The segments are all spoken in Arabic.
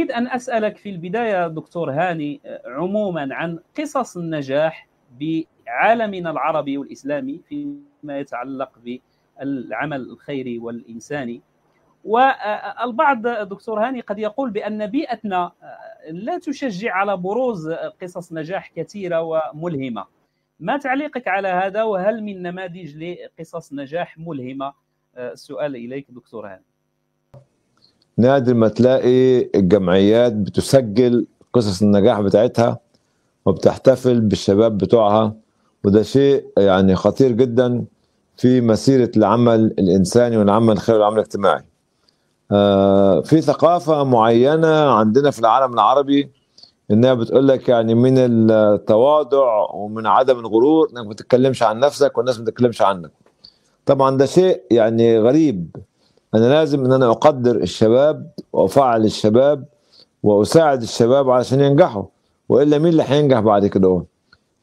أريد أن أسألك في البداية دكتور هاني عموما عن قصص النجاح بعالمنا العربي والإسلامي فيما يتعلق بالعمل الخيري والإنساني والبعض دكتور هاني قد يقول بأن بيئتنا لا تشجع على بروز قصص نجاح كثيرة وملهمة ما تعليقك على هذا وهل من نماذج لقصص نجاح ملهمة السؤال إليك دكتور هاني نادر ما تلاقي الجمعيات بتسجل قصص النجاح بتاعتها وبتحتفل بالشباب بتوعها وده شيء يعني خطير جدا في مسيرة العمل الإنساني والعمل الخيري والعمل الاجتماعي آه في ثقافة معينة عندنا في العالم العربي انها بتقول لك يعني من التواضع ومن عدم الغرور انك ما تتكلمش عن نفسك والناس ما تتكلمش عنك طبعا ده شيء يعني غريب انا لازم ان انا اقدر الشباب وافعل الشباب واساعد الشباب عشان ينجحوا والا مين اللي هينجح بعد كده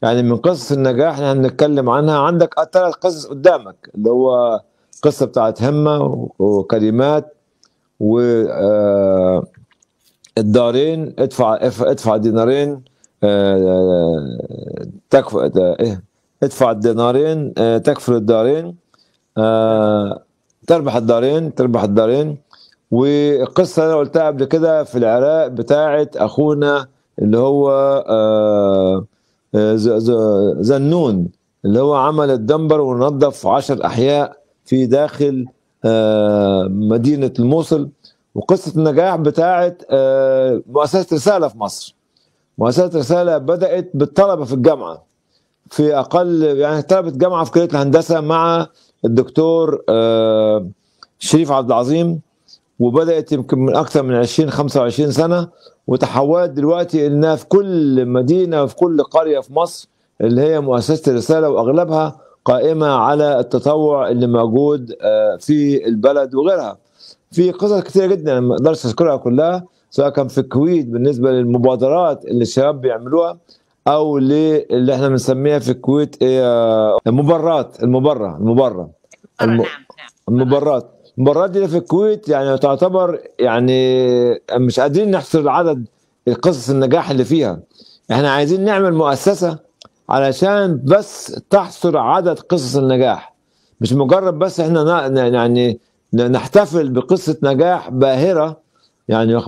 يعني من قصص النجاح اللي هنتكلم عنها عندك ثلاث قصص قدامك اللي هو قصه بتاعت همه وكلمات و آه، الدارين ادفع ادفع دينارين آه، آه، ايه ادفع الدينارين تكفل الدارين تربح الدارين تربح الدارين وقصة أنا قلتها قبل كده في العراق بتاعة أخونا اللي هو آه، آه، زنون اللي هو عمل الدمبر ونظف عشر أحياء في داخل آه، مدينة الموصل وقصة النجاح بتاعة مؤسسة رسالة في مصر مؤسسة رسالة بدأت بالطلبة في الجامعة في أقل يعني طلبة جامعة في كلية الهندسة مع الدكتور آه، شريف عبد العظيم وبدات يمكن من اكثر من 20 25 سنه وتحولت دلوقتي انها في كل مدينه وفي كل قريه في مصر اللي هي مؤسسه الرساله واغلبها قائمه على التطوع اللي موجود آه، في البلد وغيرها. في قصص كثيره جدا ما اقدرش اذكرها كلها سواء كان في الكويت بالنسبه للمبادرات اللي الشباب بيعملوها او اللي احنا بنسميها في الكويت آه، المبرات المبره المبره الم... نعم نعم المباراه المباريات دي في الكويت يعني تعتبر يعني مش قادرين نحصر العدد قصص النجاح اللي فيها احنا عايزين نعمل مؤسسه علشان بس تحصر عدد قصص النجاح مش مجرد بس احنا يعني نحتفل بقصه نجاح باهره يعني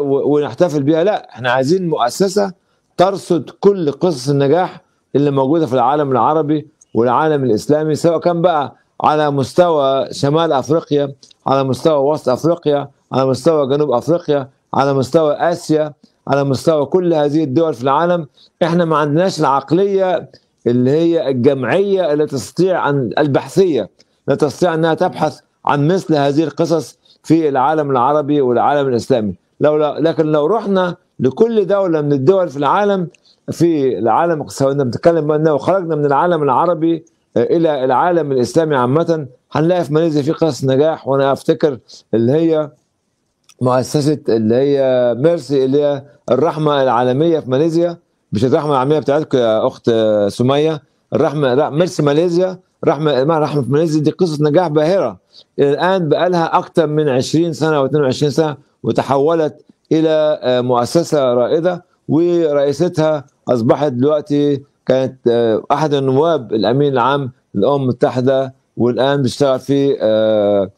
ونحتفل بيها لا احنا عايزين مؤسسه ترصد كل قصص النجاح اللي موجوده في العالم العربي والعالم الاسلامي سواء كان بقى على مستوى شمال افريقيا على مستوى وسط افريقيا على مستوى جنوب افريقيا على مستوى اسيا على مستوى كل هذه الدول في العالم احنا ما عندناش العقليه اللي هي الجمعيه اللي تستطيع ان البحثيه لا تستطيع انها تبحث عن مثل هذه القصص في العالم العربي والعالم الاسلامي لو لا لكن لو رحنا لكل دوله من الدول في العالم في العالم سواء بنتكلم انه خرجنا من العالم العربي الى العالم الاسلامي عامه هنلاقي في ماليزيا في قصص نجاح وانا افتكر اللي هي مؤسسه اللي هي ميرسي اللي هي الرحمه العالميه في ماليزيا مش الرحمه العالميه بتاعتكم يا اخت سميه الرحمه ميرسي ماليزيا رحمه رحمه في ماليزيا دي قصه نجاح باهره الى الان بقى لها اكثر من 20 سنه و22 سنه وتحولت الى مؤسسه رائده ورئيستها اصبحت دلوقتي كانت آه، احد النواب الامين العام للامم المتحده والان بيشتغل في آه،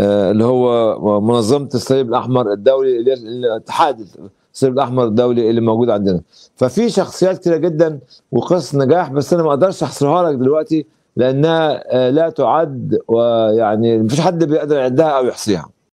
آه، اللي هو منظمه الصليب الاحمر الدولي الاتحاد الصليب الاحمر الدولي اللي موجود عندنا ففي شخصيات كتيره جدا وقصص نجاح بس انا ما اقدرش احصرها لك دلوقتي لانها لا تعد ويعني مفيش حد بيقدر يعدها او يحصيها